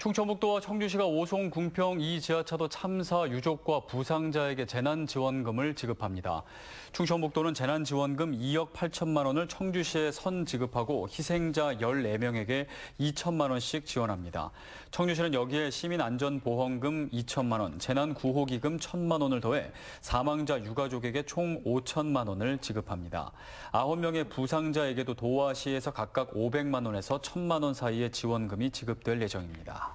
충청북도와 청주시가 오송 궁평 이 지하차도 참사 유족과 부상자에게 재난지원금을 지급합니다. 충청북도는 재난지원금 2억 8천만 원을 청주시에 선 지급하고 희생자 14명에게 2천만 원씩 지원합니다. 청주시는 여기에 시민안전보험금 2천만 원, 재난구호기금 1천만 원을 더해 사망자 유가족에게 총 5천만 원을 지급합니다. 9명의 부상자에게도 도화시에서 각각 500만 원에서 1천만 원 사이의 지원금이 지급될 예정입니다.